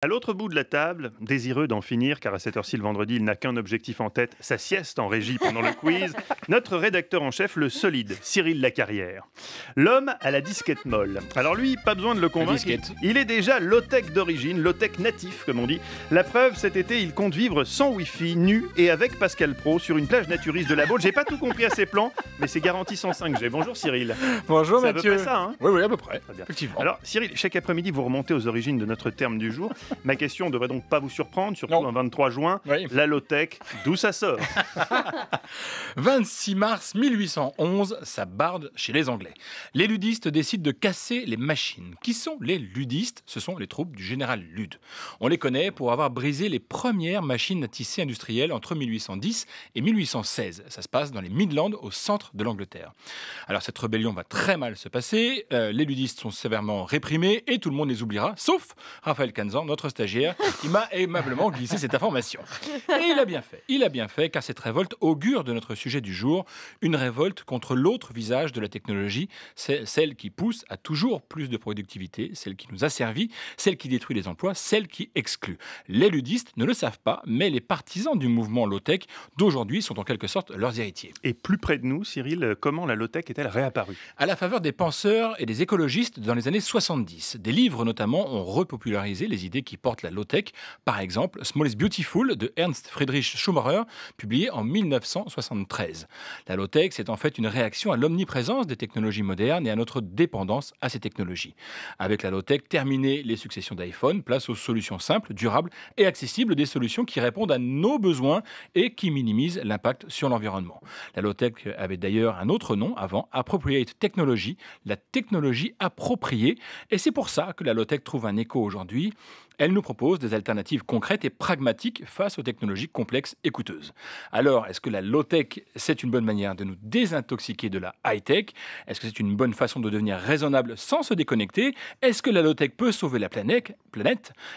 À l'autre bout de la table, désireux d'en finir, car à cette heure-ci, le vendredi, il n'a qu'un objectif en tête, sa sieste en régie pendant le quiz, notre rédacteur en chef, le solide, Cyril Lacarrière. L'homme à la disquette molle. Alors lui, pas besoin de le convaincre, il, est déjà low-tech d'origine, low-tech natif, comme on dit. La preuve, cet été, il compte vivre sans Wi-Fi, nu et avec Pascal Pro sur une plage naturiste de la Baule. J'ai pas tout compris à ses plans, mais c'est garanti 105G. Bonjour Cyril. Bonjour Mathieu. C'est à ça, hein Oui, oui, à peu près, Alors Cyril, chaque après-midi, vous remontez aux origines de notre terme du jour. Ma question ne devrait donc pas vous surprendre, surtout en 23 juin. La low-tech, d'où ça sort 26 mars 1811, ça barde chez les Anglais. Les ludistes décident de casser les machines. Qui sont les ludistes Ce sont les troupes du général Lude. On les connaît pour avoir brisé les premières machines à tisser industrielles entre 1810 et 1816. Ça se passe dans les Midlands, au centre de l'Angleterre. Alors cette rébellion va très mal se passer. Euh, les ludistes sont sévèrement réprimés et tout le monde les oubliera, sauf Raphaël Canzan, notre stagiaire qui m'a aimablement glissé cette information. Et il a bien fait. Il a bien fait car cette révolte augure de notre sujet du jour, une révolte contre l'autre visage de la technologie, celle qui pousse à toujours plus de productivité, celle qui nous asservit, celle qui détruit les emplois, celle qui exclut. Les ludistes ne le savent pas, mais les partisans du mouvement low-tech d'aujourd'hui sont en quelque sorte leurs héritiers. Et plus près de nous, Cyril, comment la low-tech est-elle réapparue À la faveur des penseurs et des écologistes dans les années 70. Des livres notamment ont repopularisé les idées qui porte la low-tech, par exemple Small is Beautiful de Ernst Friedrich Schumacher, publié en 1973. La low-tech, c'est en fait une réaction à l'omniprésence des technologies modernes et à notre dépendance à ces technologies. Avec la low-tech, terminer les successions d'iPhone, place aux solutions simples, durables et accessibles, des solutions qui répondent à nos besoins et qui minimisent l'impact sur l'environnement. La low-tech avait d'ailleurs un autre nom avant, Appropriate Technology, la technologie appropriée, et c'est pour ça que la low-tech trouve un écho aujourd'hui. Elle nous propose des alternatives concrètes et pragmatiques face aux technologies complexes et coûteuses. Alors, est-ce que la low-tech, c'est une bonne manière de nous désintoxiquer de la high-tech Est-ce que c'est une bonne façon de devenir raisonnable sans se déconnecter Est-ce que la low-tech peut sauver la planète,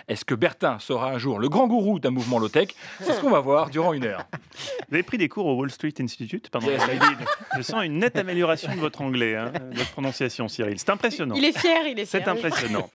Est-ce que Bertin sera un jour le grand gourou d'un mouvement low-tech C'est ce qu'on va voir durant une heure. Vous avez pris des cours au Wall Street Institute pendant Je sens une nette amélioration de votre anglais, hein, votre prononciation, Cyril. C'est impressionnant. Il est fier, il est fier. C'est impressionnant.